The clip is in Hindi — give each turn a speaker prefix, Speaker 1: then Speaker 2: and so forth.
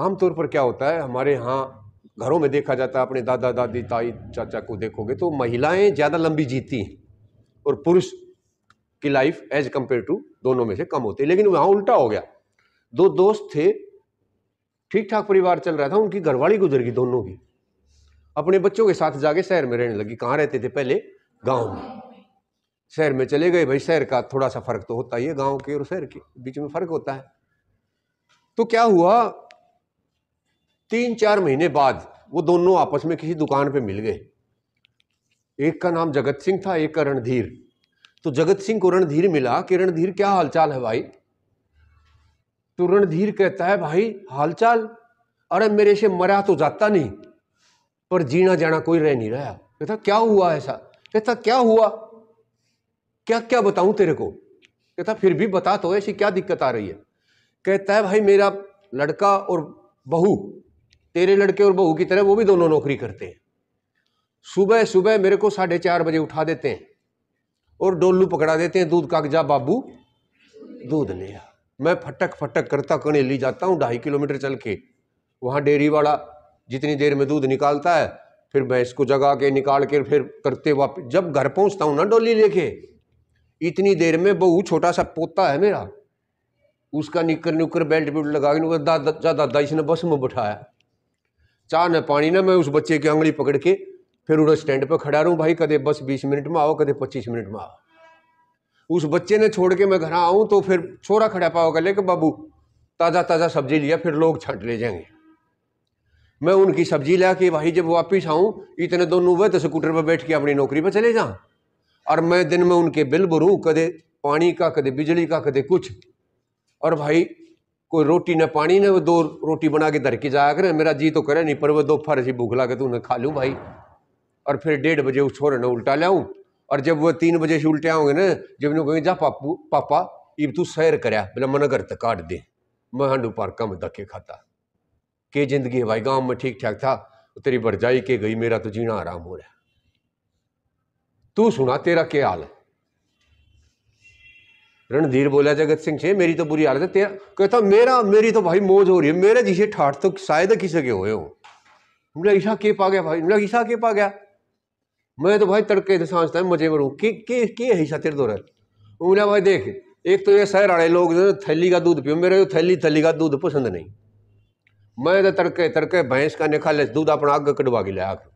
Speaker 1: आमतौर पर क्या होता है हमारे यहाँ घरों में देखा जाता है अपने दादा दादी ताई चाचा को देखोगे तो महिलाएं ज़्यादा लंबी जीती हैं और पुरुष की लाइफ एज कंपेयर टू दोनों में से कम होती है लेकिन वहाँ उल्टा हो गया दो दोस्त थे ठीक ठाक परिवार चल रहा था उनकी घरवाली गुजर गई दोनों की अपने बच्चों के साथ जाके शहर में रहने लगी कहाँ रहते थे पहले गाँव में शहर में चले गए भाई शहर का थोड़ा सा फर्क तो होता ही है गाँव के और शहर के बीच में फर्क होता है तो क्या हुआ तीन चार महीने बाद वो दोनों आपस में किसी दुकान पे मिल गए एक का नाम जगत सिंह था एक का रणधीर तो जगत सिंह को रणधीर मिला कि रणधीर क्या हालचाल है भाई तो रणधीर कहता है भाई हालचाल अरे मेरे से मरा तो जाता नहीं पर जीना जाना कोई रह नहीं रहा कहता क्या हुआ ऐसा कहता क्या हुआ क्या क्या बताऊं तेरे को कहता फिर भी बता तो ऐसी क्या दिक्कत आ रही है कहता है भाई मेरा लड़का और बहू तेरे लड़के और बहू की तरह वो भी दोनों नौकरी करते हैं सुबह सुबह मेरे को साढ़े चार बजे उठा देते हैं और डोलू पकड़ा देते हैं दूध जा बाबू दूध ले आ मैं फटक फटक करता कनेली जाता हूँ ढाई किलोमीटर चल के वहाँ डेयरी वाला जितनी देर में दूध निकालता है फिर भैंस को जगा के निकाल के फिर करते वापस जब घर पहुँचता हूँ ना डोली लेके इतनी देर में बहू छोटा सा पोता है मेरा उसका निकर नुकर बेल्ट बेल्ट लगा के दादा दादा इसने बस में बैठाया चाह न पानी ना मैं उस बच्चे की अंगड़ी पकड़ के फिर उधर स्टैंड पर खड़ा रहूँ भाई कदे बस बीस मिनट में आओ कदे पच्चीस मिनट में आओ उस बच्चे ने छोड़ के मैं घर आऊँ तो फिर छोरा खड़ा पाओगा लेके बाबू ताज़ा ताज़ा सब्जी लिया फिर लोग छंट ले जाएंगे मैं उनकी सब्जी ला के भाई जब वापिस आऊँ इतने दोनों वह तो स्कूटर पर बैठ के अपनी नौकरी पर चले जाऊँ और मैं दिन में उनके बिल भरूँ कदे पानी का कदे बिजली का कदे कुछ और भाई कोई रोटी ना पानी ना वो दो रोटी बना के धर के जाया करे मेरा जी तो करे नहीं पर वो दो फर से भूख लगे तू तो उन्हें खा लूँ भाई और फिर डेढ़ बजे उस छोरे ने उल्टा लाऊँ और जब वो तीन बजे से उल्टे आओगे ना जब इन्हों कहेंगे जा पापू पापा इब तू सैर कराया बोला मन घर तक काट दे मैं हांडू पार्का में धक्के खाता के जिंदगी है भाई गाँव में ठीक ठाक था तेरी बरजाई के गई मेरा तो जीना आराम हो रहा तू सुना तेरा क्या हाल है रणधीर बोला जगत सिंह से मेरी तो बुरी हालत है तेरा कहता मेरा मेरी तो भाई मौज हो रही है मेरे जिसे ठाठ तो शायद किसी के हो बोला ईशा के पा गया भाई बोला ईशा के पा गया मैं तो भाई तड़के से सांसता है मजे मरू के के के ईशा तेरे दो बोला भाई देख एक तो ये शहर वाले लोग थैली का दूध पियो मेरे तो थैली थैली का दूध पसंद नहीं मैं तो तड़के तड़के भैंस का निकाले दूध अपना आग कटवा के लिया आग